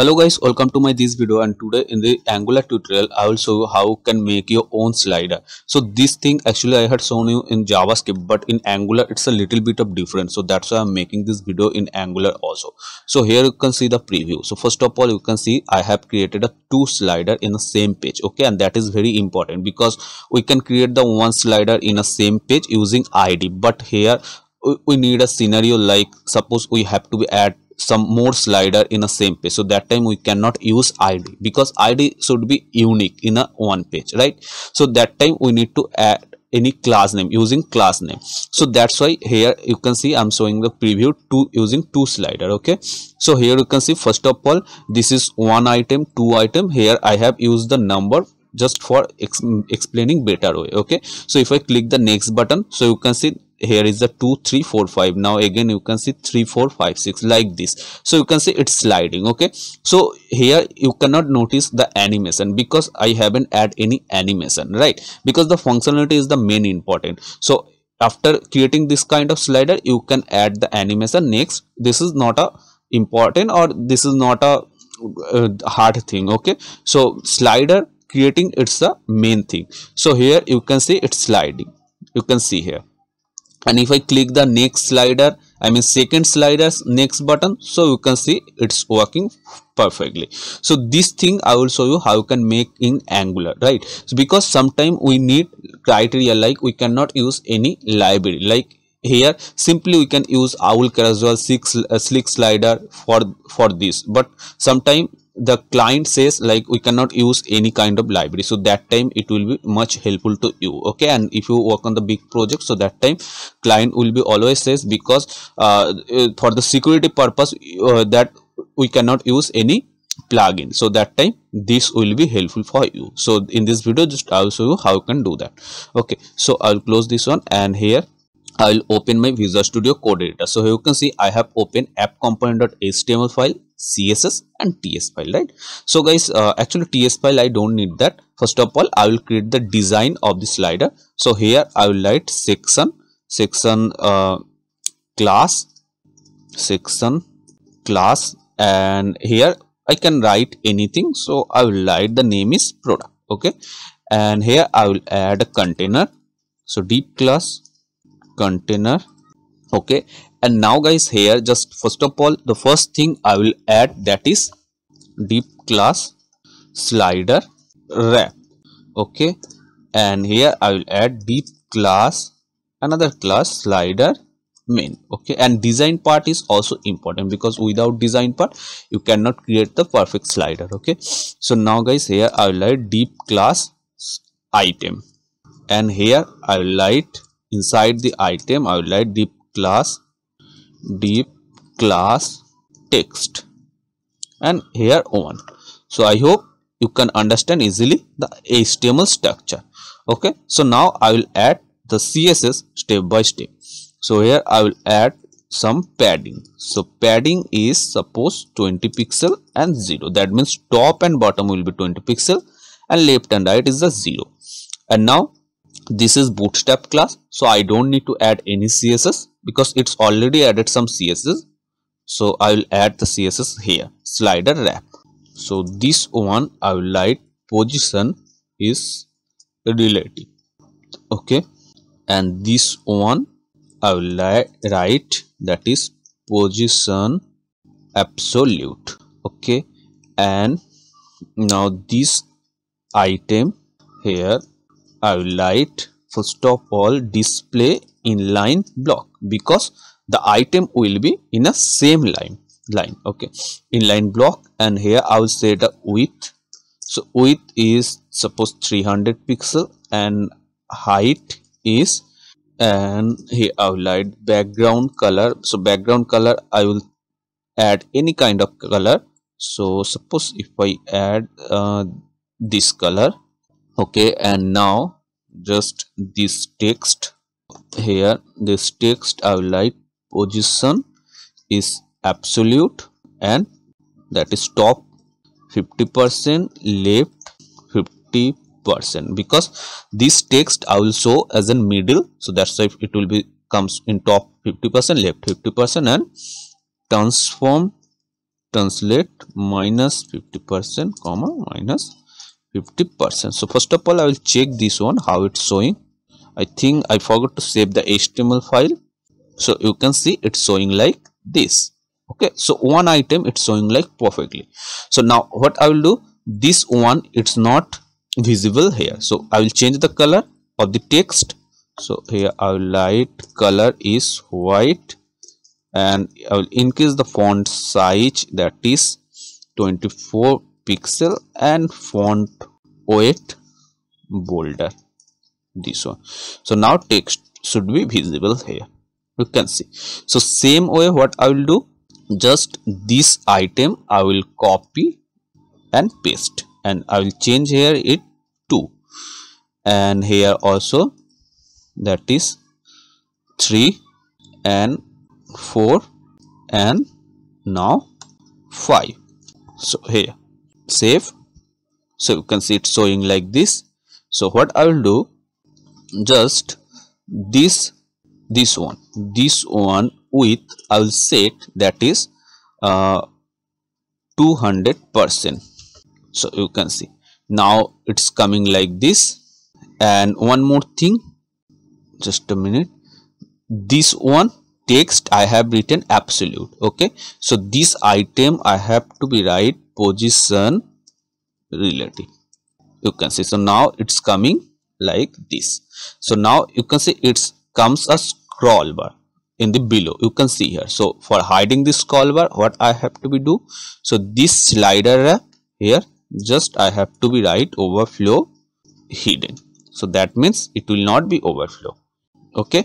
hello guys welcome to my this video and today in the angular tutorial i will show you how you can make your own slider so this thing actually i had shown you in javascript but in angular it's a little bit of different so that's why i'm making this video in angular also so here you can see the preview so first of all you can see i have created a two slider in the same page okay and that is very important because we can create the one slider in a same page using id but here we need a scenario like suppose we have to add some more slider in a same page so that time we cannot use id because id should be unique in a one page right so that time we need to add any class name using class name so that's why here you can see i'm showing the preview to using two slider okay so here you can see first of all this is one item two item here i have used the number just for ex explaining better way okay so if i click the next button so you can see here is the 2 3 4 5 now again you can see 3 4 5 6 like this so you can see it's sliding okay so here you cannot notice the animation because i haven't add any animation right because the functionality is the main important so after creating this kind of slider you can add the animation next this is not a important or this is not a uh, hard thing okay so slider creating it's the main thing so here you can see it's sliding you can see here and if I click the next slider I mean second sliders next button so you can see it's working perfectly so this thing I will show you how you can make in angular right so because sometimes we need criteria like we cannot use any library like here simply we can use owl carousel six uh, slick slider for for this but sometimes the client says like we cannot use any kind of library so that time it will be much helpful to you okay and if you work on the big project so that time client will be always says because uh, uh, for the security purpose uh, that we cannot use any plugin so that time this will be helpful for you so in this video just i'll show you how you can do that okay so i'll close this one and here i'll open my visual studio code editor so you can see i have opened app component.html file css and ts file right so guys uh, actually ts file i don't need that first of all i will create the design of the slider so here i will write section section uh, class section class and here i can write anything so i will write the name is product okay and here i will add a container so deep class container okay and now guys here just first of all the first thing i will add that is deep class slider wrap okay and here i will add deep class another class slider main okay and design part is also important because without design part you cannot create the perfect slider okay so now guys here i will write deep class item and here i will write inside the item i will write deep class Deep class text and here on so i hope you can understand easily the html structure okay so now i will add the css step by step so here i will add some padding so padding is suppose 20 pixel and 0 that means top and bottom will be 20 pixel and left and right is the 0 and now this is bootstrap class so i don't need to add any css because it's already added some css so i will add the css here slider wrap so this one i will write position is relative okay and this one i will write that is position absolute okay and now this item here I will write first of all display inline block because the item will be in a same line line okay inline block and here I will set a width so width is suppose 300 pixel and height is and here I will write background color so background color I will add any kind of color so suppose if I add uh, this color okay and now just this text here this text I will write position is absolute and that is top 50% left 50% because this text I will show as a middle so that's why it will be comes in top 50% left 50% and transform translate minus 50% comma minus 50% so first of all I will check this one how it's showing I think I forgot to save the HTML file so you can see it's showing like this okay so one item it's showing like perfectly so now what I will do this one it's not visible here so I will change the color of the text so here I will light color is white and I will increase the font size that is 24 pixel and font weight bolder this one so now text should be visible here you can see so same way what i will do just this item i will copy and paste and i will change here it to and here also that is 3 and 4 and now 5 so here save so you can see it showing like this so what i will do just this this one this one with i will set that is uh, 200 percent so you can see now it's coming like this and one more thing just a minute this one text i have written absolute okay so this item i have to be right position relative you can see so now it's coming like this so now you can see it comes a scroll bar in the below you can see here so for hiding this scroll bar what i have to be do so this slider uh, here just i have to be write overflow hidden so that means it will not be overflow okay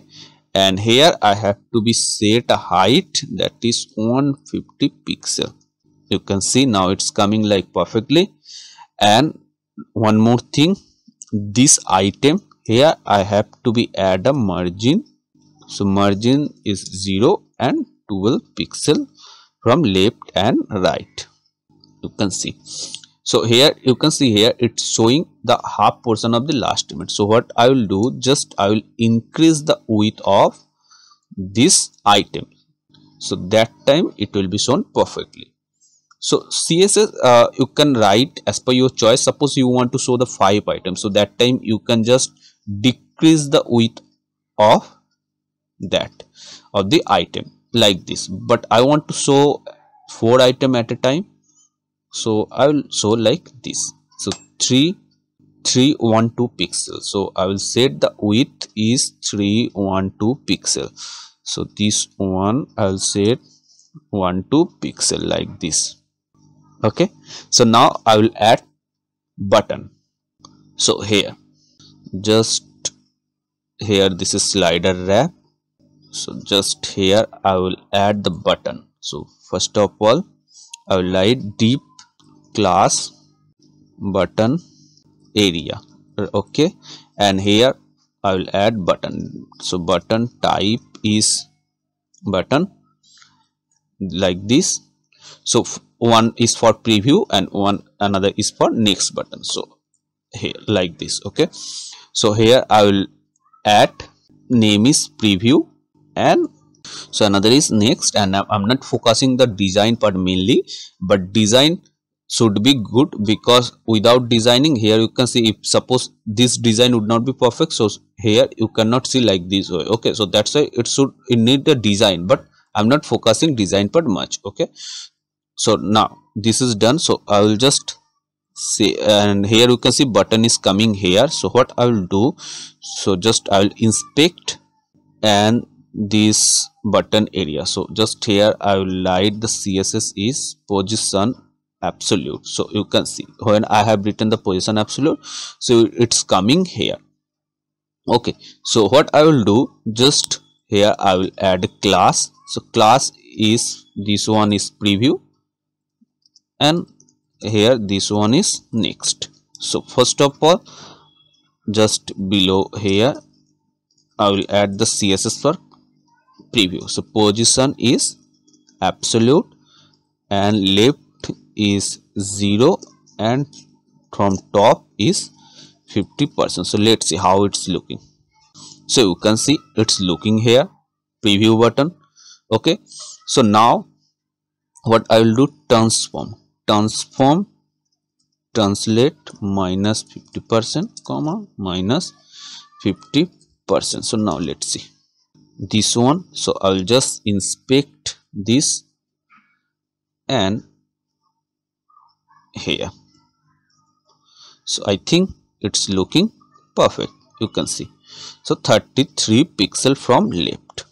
and here i have to be set a height that is 150 pixel you can see now it's coming like perfectly and one more thing this item here i have to be add a margin so margin is 0 and 12 pixel from left and right you can see so here you can see here it's showing the half portion of the last image so what i will do just i will increase the width of this item so that time it will be shown perfectly so css uh, you can write as per your choice suppose you want to show the five items so that time you can just decrease the width of that of the item like this but i want to show four item at a time so i will show like this so 3 pixel so i will set the width is 312 pixel so this one i'll set one two pixel like this okay so now i will add button so here just here this is slider wrap so just here i will add the button so first of all i will write deep class button area okay and here i will add button so button type is button like this so one is for preview and one another is for next button so here like this okay so here i will add name is preview and so another is next and i'm not focusing the design part mainly but design should be good because without designing here you can see if suppose this design would not be perfect so here you cannot see like this way okay so that's why it should it need the design but i'm not focusing design part much okay so now this is done so i will just see and here you can see button is coming here so what i will do so just i will inspect and this button area so just here i will write the css is position absolute so you can see when i have written the position absolute so it's coming here okay so what i will do just here i will add class so class is this one is preview and here this one is next so first of all just below here i will add the css for preview so position is absolute and left is 0 and from top is 50 percent so let's see how it's looking so you can see it's looking here preview button okay so now what i will do transform transform translate minus 50 percent comma minus 50 percent so now let's see this one so i'll just inspect this and here so i think it's looking perfect you can see so 33 pixel from left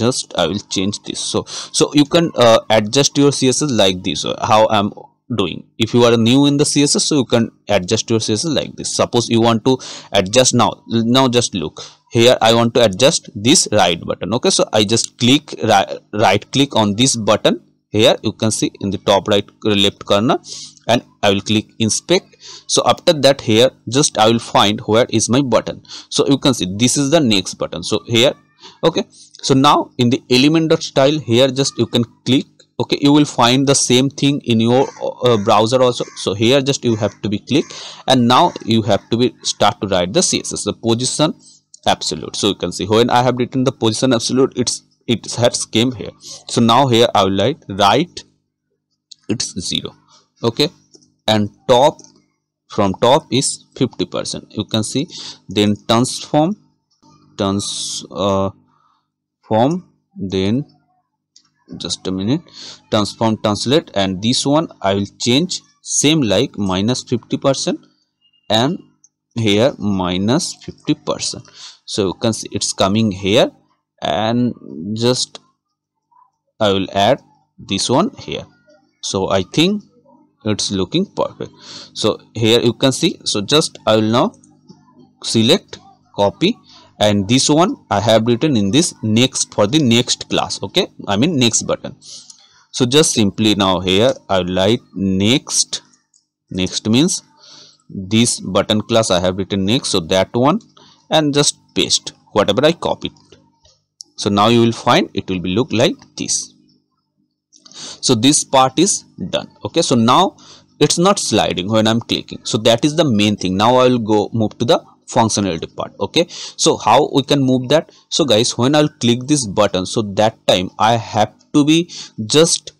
just i will change this so so you can uh, adjust your css like this how i'm doing if you are new in the css so you can adjust your css like this suppose you want to adjust now now just look here i want to adjust this right button okay so i just click right, right click on this button here you can see in the top right left corner and i will click inspect so after that here just i will find where is my button so you can see this is the next button so here okay so now in the element style here just you can click okay you will find the same thing in your uh, browser also so here just you have to be click and now you have to be start to write the css the position absolute so you can see when i have written the position absolute it's it has came here so now here i will write right it's zero okay and top from top is 50 percent you can see then transform transform uh, then just a minute transform translate and this one i will change same like minus 50 percent and here minus 50 percent so you can see it's coming here and just i will add this one here so i think it's looking perfect so here you can see so just i will now select copy and this one i have written in this next for the next class okay i mean next button so just simply now here i will write next next means this button class i have written next so that one and just paste whatever i copied so now you will find it will be look like this so this part is done okay so now it's not sliding when i'm clicking so that is the main thing now i will go move to the Functionality part okay so how we can move that so guys when i'll click this button so that time i have to be just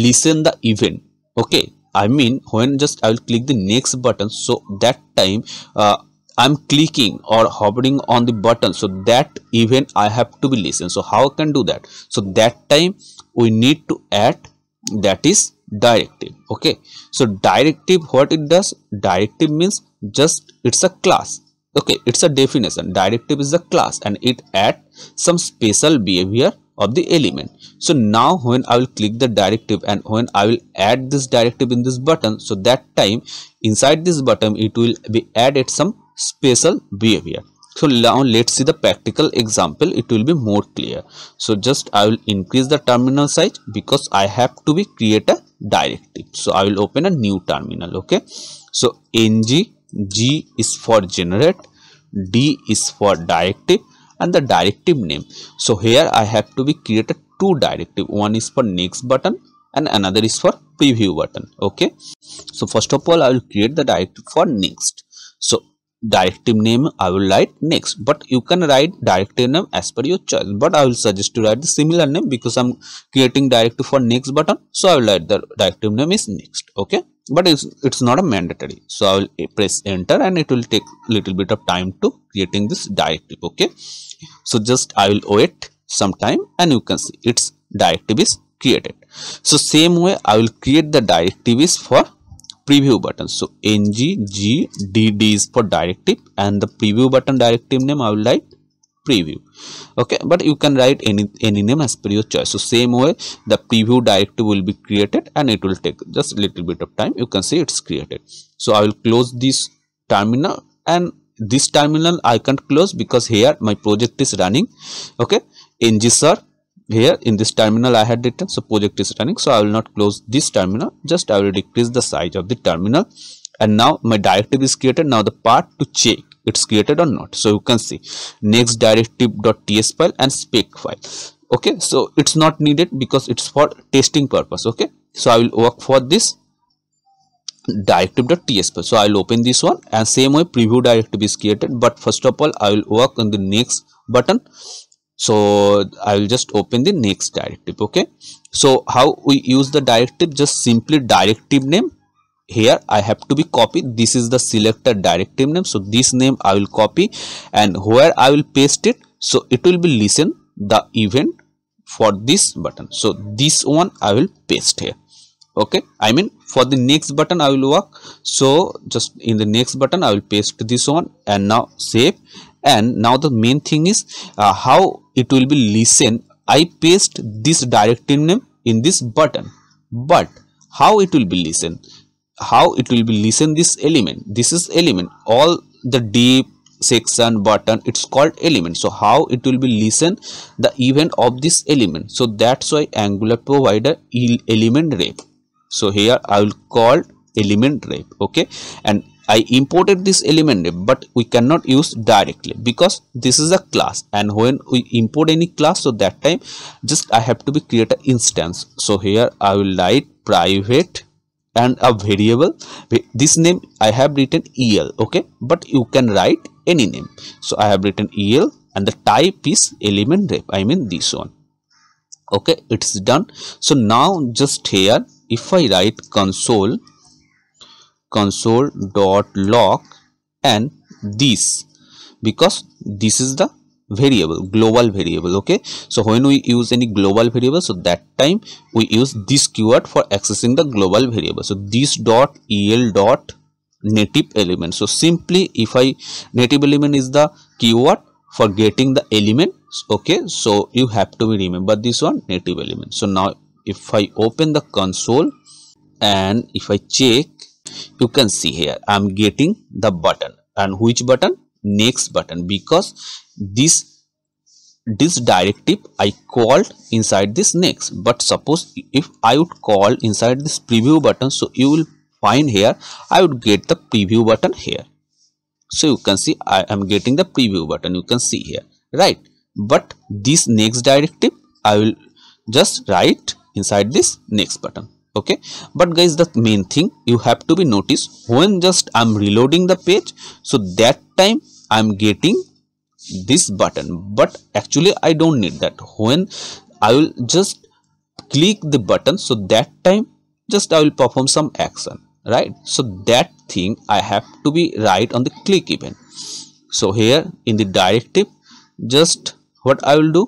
listen the event okay i mean when just i will click the next button so that time uh, I'm clicking or hovering on the button so that event I have to be listen. So how I can do that? So that time we need to add that is directive. Okay. So directive what it does? Directive means just it's a class okay it's a definition directive is a class and it add some special behavior of the element so now when i will click the directive and when i will add this directive in this button so that time inside this button it will be added some special behavior so now let's see the practical example it will be more clear so just i will increase the terminal size because i have to be create a directive so i will open a new terminal okay so ng G is for generate, D is for directive and the directive name. So here I have to be created two directive. One is for next button and another is for preview button. Okay. So first of all I will create the directive for next. So directive name I will write next but you can write directive name as per your choice but I will suggest to write the similar name because I'm creating directive for next button so I will write the directive name is next okay but it's, it's not a mandatory so i will press enter and it will take little bit of time to creating this directive okay so just i will wait some time and you can see its directive is created so same way i will create the directive is for preview button so ng g is for directive and the preview button directive name i will write preview okay but you can write any any name as per your choice so same way the preview directive will be created and it will take just little bit of time you can see it's created so i will close this terminal and this terminal i can't close because here my project is running okay Sir, here in this terminal I had written so project is running so I will not close this terminal just I will decrease the size of the terminal and now my directive is created now the part to check it's created or not so you can see next directive.ts file and spec file okay so it's not needed because it's for testing purpose okay so i will work for this directive.ts file so i'll open this one and same way preview directive is created but first of all i will work on the next button so i will just open the next directive okay so how we use the directive just simply directive name here I have to be copied this is the selector directive name so this name I will copy and where I will paste it so it will be listen the event for this button so this one I will paste here okay I mean for the next button I will work so just in the next button I will paste this one and now save and now the main thing is uh, how it will be listen I paste this directive name in this button but how it will be listen how it will be listen this element this is element all the deep section button it's called element so how it will be listen the event of this element so that's why angular provider element rep so here i will call element rep okay and i imported this element rep but we cannot use directly because this is a class and when we import any class so that time just i have to be create an instance so here i will write private and a variable this name i have written el okay but you can write any name so i have written el and the type is element i mean this one okay it's done so now just here if i write console console dot log and this because this is the variable global variable okay so when we use any global variable so that time we use this keyword for accessing the global variable so this dot el dot native element so simply if i native element is the keyword for getting the element okay so you have to remember this one native element so now if i open the console and if i check you can see here i'm getting the button and which button next button because this this directive I called inside this next but suppose if I would call inside this preview button so you will find here I would get the preview button here so you can see I am getting the preview button you can see here right but this next directive I will just write inside this next button okay but guys the main thing you have to be noticed when just I'm reloading the page so that time I'm getting this button but actually i don't need that when i will just click the button so that time just i will perform some action right so that thing i have to be right on the click event so here in the directive just what i will do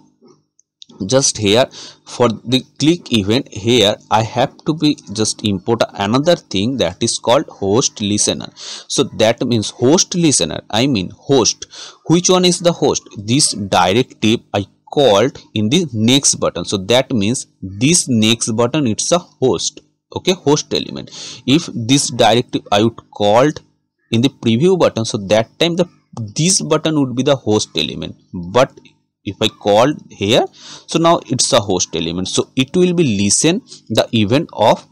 just here for the click event here i have to be just import another thing that is called host listener so that means host listener i mean host which one is the host this directive i called in the next button so that means this next button it's a host okay host element if this directive i would called in the preview button so that time the this button would be the host element but if I called here so now it's a host element so it will be listen the event of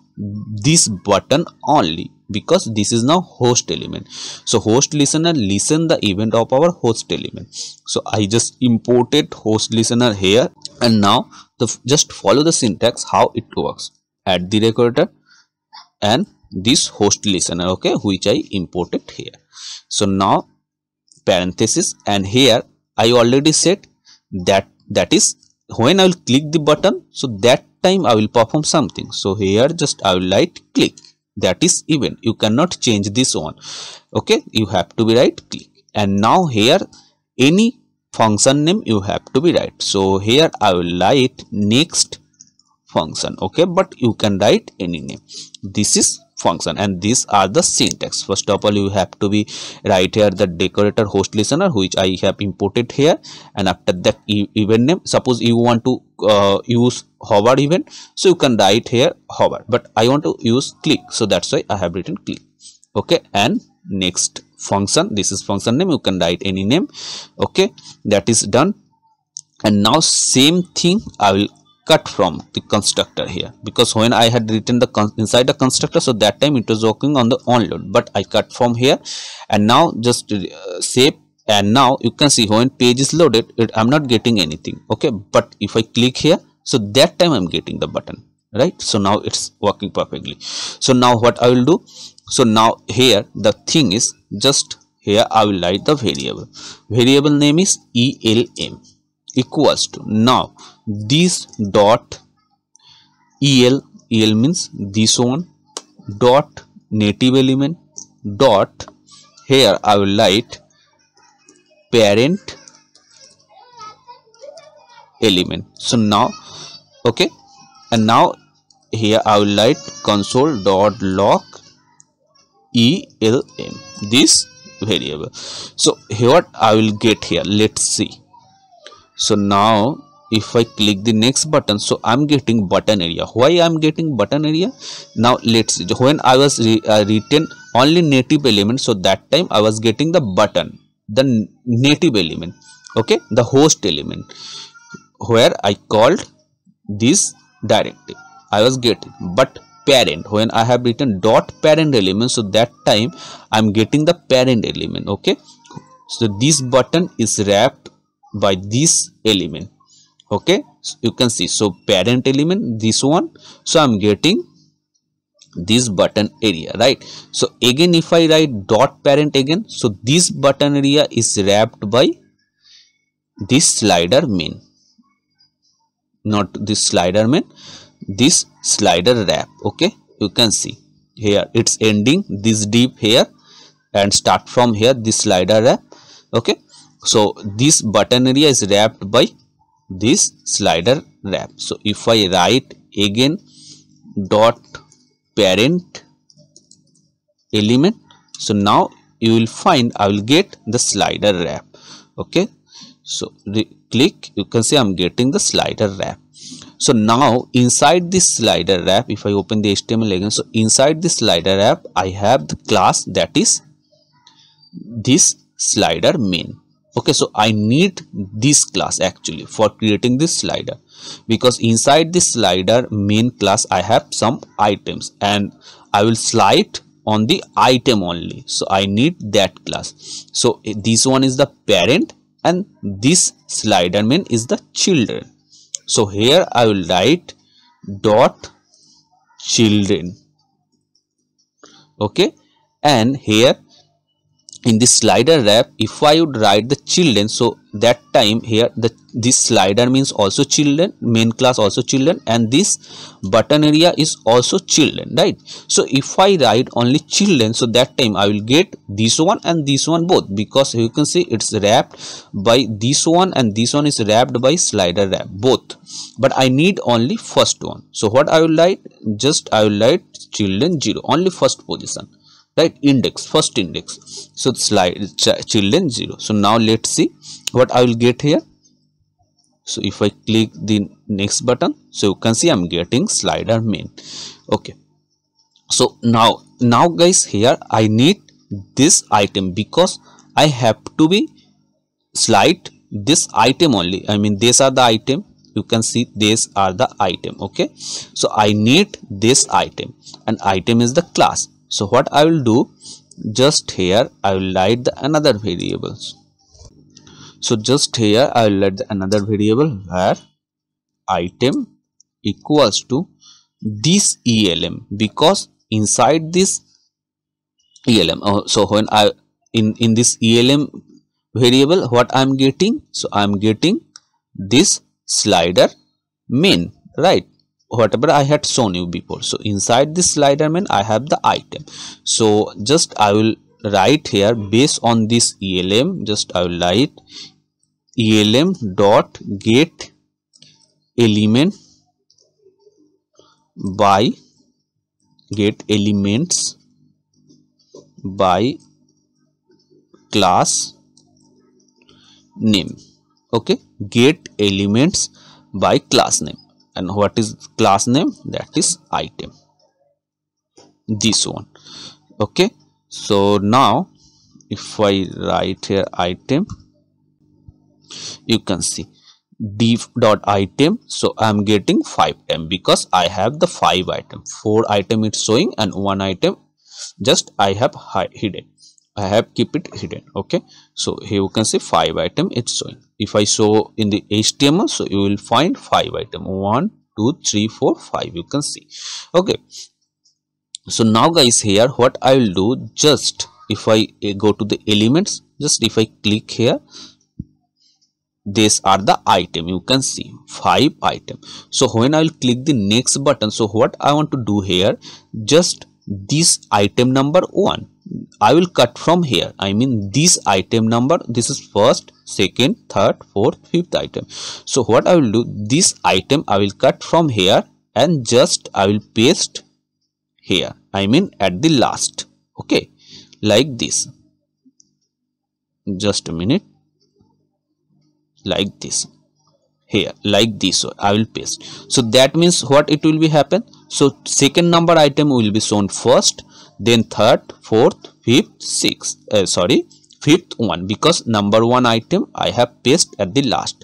this button only because this is now host element so host listener listen the event of our host element so I just imported host listener here and now the just follow the syntax how it works add the recorder and this host listener okay which I imported here so now parenthesis and here I already said that that is when I will click the button so that time I will perform something so here just I will right click that is event you cannot change this one okay you have to be right click and now here any function name you have to be right so here I will write next function okay but you can write any name this is function and these are the syntax first of all you have to be right here the decorator host listener which i have imported here and after that event name suppose you want to uh, use hover event so you can write here hover but i want to use click so that's why i have written click okay and next function this is function name you can write any name okay that is done and now same thing i will cut from the constructor here because when I had written the inside the constructor so that time it was working on the onload but I cut from here and now just uh, save and now you can see when page is loaded it, I'm not getting anything okay but if I click here so that time I'm getting the button right so now it's working perfectly so now what I will do so now here the thing is just here I will write the variable variable name is ELM equals to now this dot el el means this one dot native element dot here I will write parent element so now okay and now here I will write console dot log elm this variable so here what I will get here let's see so now if i click the next button so i'm getting button area why i'm getting button area now let's when i was re, uh, written only native element so that time i was getting the button the native element okay the host element where i called this directive i was getting but parent when i have written dot parent element so that time i'm getting the parent element okay so this button is wrapped by this element okay so you can see so parent element this one so i'm getting this button area right so again if i write dot parent again so this button area is wrapped by this slider main not this slider main this slider wrap okay you can see here it's ending this deep here and start from here this slider wrap okay so this button area is wrapped by this slider wrap so if i write again dot parent element so now you will find i will get the slider wrap okay so click you can see i'm getting the slider wrap so now inside this slider wrap if i open the html again so inside this slider wrap i have the class that is this slider main okay so i need this class actually for creating this slider because inside this slider main class i have some items and i will slide on the item only so i need that class so this one is the parent and this slider main is the children so here i will write dot children okay and here in this slider wrap if i would write the children so that time here the this slider means also children main class also children and this button area is also children right so if i write only children so that time i will get this one and this one both because you can see it's wrapped by this one and this one is wrapped by slider wrap both but i need only first one so what i will write just i will write children 0 only first position right index first index so slide ch children 0 so now let's see what i will get here so if i click the next button so you can see i'm getting slider main okay so now now guys here i need this item because i have to be slide this item only i mean these are the item you can see these are the item okay so i need this item and item is the class so what i will do just here i will write the another variables so just here i will let another variable where item equals to this elm because inside this elm oh, so when i in in this elm variable what i'm getting so i'm getting this slider main right whatever I had shown you before so inside this slider menu I have the item so just I will write here based on this ELM just I will write ELM dot get element by get elements by class name okay get elements by class name and what is class name that is item this one okay so now if I write here item you can see div dot item so i'm getting five item because i have the five item four item it's showing and one item just i have hidden I have keep it hidden okay so here you can see five item it's showing if I show in the HTML so you will find five item one two three four five you can see okay so now guys here what I will do just if I eh, go to the elements just if I click here these are the item you can see five item so when I will click the next button so what I want to do here just this item number one I will cut from here I mean this item number this is first second third fourth fifth item so what I will do this item I will cut from here and just I will paste here I mean at the last okay like this just a minute like this here like this I will paste so that means what it will be happen so second number item will be shown first then third fourth fifth, sixth, uh, sorry, fifth one because number one item I have paste at the last.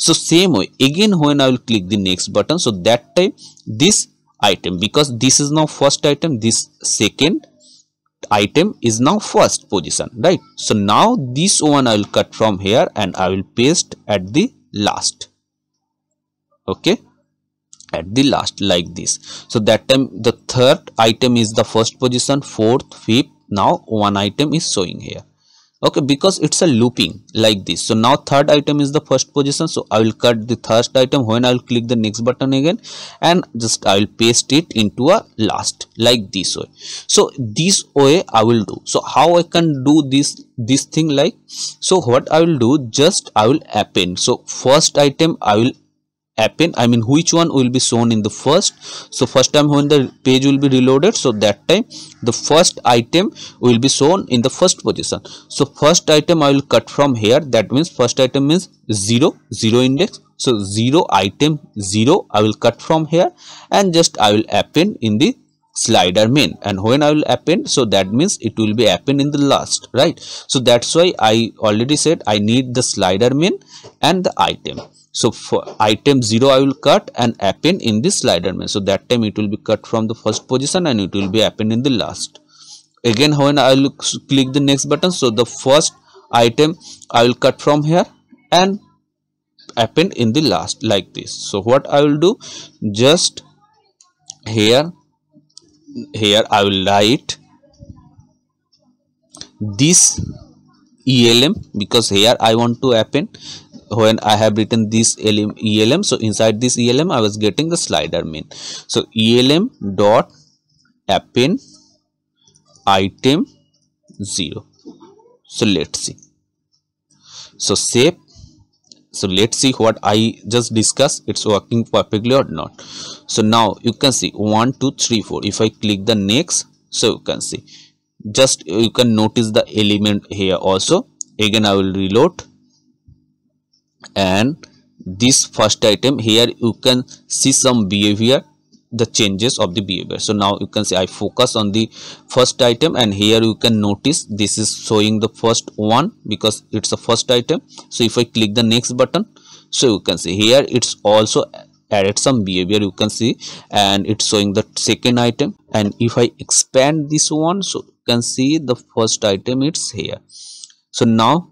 So same way again when I will click the next button. So that time this item because this is now first item, this second item is now first position, right? So now this one I will cut from here and I will paste at the last. Okay at the last like this so that time the third item is the first position fourth fifth now one item is showing here okay because it's a looping like this so now third item is the first position so i will cut the first item when i will click the next button again and just i will paste it into a last like this way so this way i will do so how i can do this this thing like so what i will do just i will append so first item i will happen i mean which one will be shown in the first so first time when the page will be reloaded so that time the first item will be shown in the first position so first item i will cut from here that means first item means 0 0 index so 0 item 0 i will cut from here and just i will append in the slider main and when I will append so that means it will be append in the last right so that's why I already said I need the slider main and the item so for item 0 I will cut and append in the slider main so that time it will be cut from the first position and it will be append in the last again when I will click the next button so the first item I will cut from here and append in the last like this so what I will do just here here I will write this ELM because here I want to append when I have written this ELM so inside this ELM I was getting the slider mean so ELM dot append item 0 so let's see so save so let's see what i just discussed it's working perfectly or not so now you can see one two three four if i click the next so you can see just uh, you can notice the element here also again i will reload and this first item here you can see some behavior the changes of the behavior so now you can see i focus on the first item and here you can notice this is showing the first one because it's the first item so if i click the next button so you can see here it's also added some behavior you can see and it's showing the second item and if i expand this one so you can see the first item it's here so now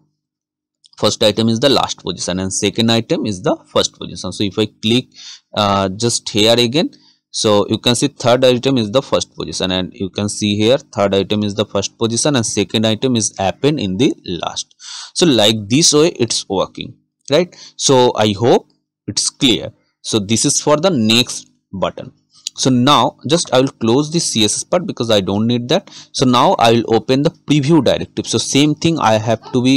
first item is the last position and second item is the first position so if i click uh, just here again so you can see third item is the first position and you can see here third item is the first position and second item is appended in the last so like this way it's working right so i hope it's clear so this is for the next button so now just i will close the css part because i don't need that so now i will open the preview directive so same thing i have to be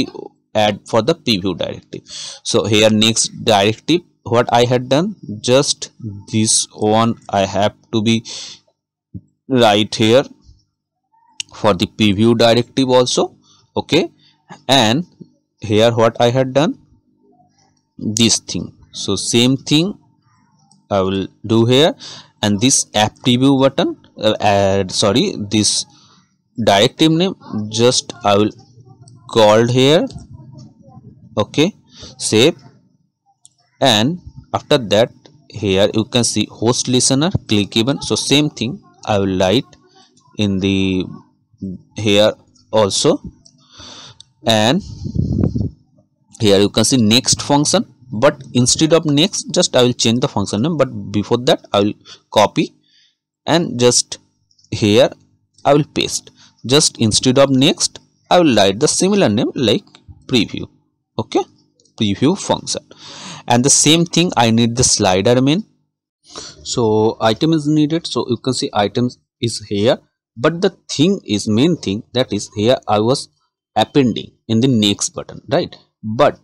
add for the preview directive so here next directive what I had done just this one I have to be right here for the preview directive also okay and here what I had done this thing so same thing I will do here and this app preview button uh, sorry this directive name just I will called here okay save and after that here you can see host listener click even so same thing i will write in the here also and here you can see next function but instead of next just i will change the function name but before that i will copy and just here i will paste just instead of next i will write the similar name like preview okay preview function and the same thing I need the slider main so item is needed so you can see items is here but the thing is main thing that is here I was appending in the next button right but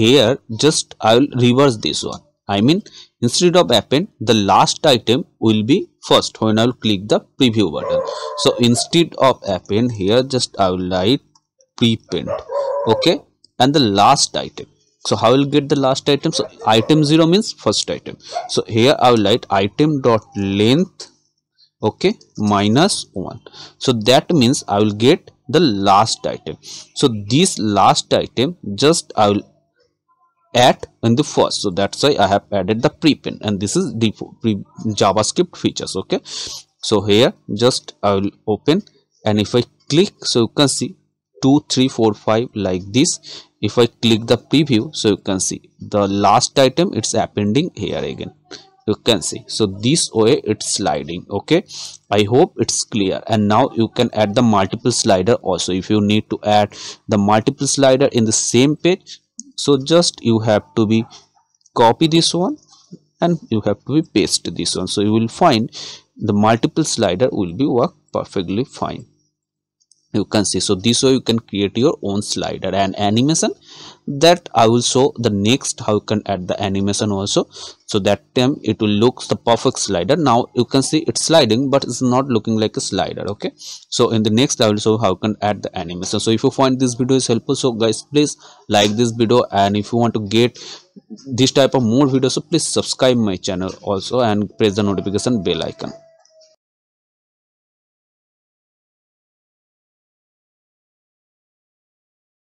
here just I will reverse this one I mean instead of append the last item will be first when I will click the preview button so instead of append here just I will write prepend okay and the last item so how will get the last item so item 0 means first item so here i will write item dot length okay minus 1 so that means i will get the last item so this last item just i will add in the first so that's why i have added the prepend and this is the javascript features okay so here just i will open and if i click so you can see 2 3 4 5 like this if I click the preview so you can see the last item it's appending here again you can see so this way it's sliding okay i hope it's clear and now you can add the multiple slider also if you need to add the multiple slider in the same page so just you have to be copy this one and you have to be paste this one so you will find the multiple slider will be work perfectly fine you can see so this way you can create your own slider and animation that i will show the next how you can add the animation also so that time it will look the perfect slider now you can see it's sliding but it's not looking like a slider okay so in the next i will show how you can add the animation so if you find this video is helpful so guys please like this video and if you want to get this type of more videos so please subscribe my channel also and press the notification bell icon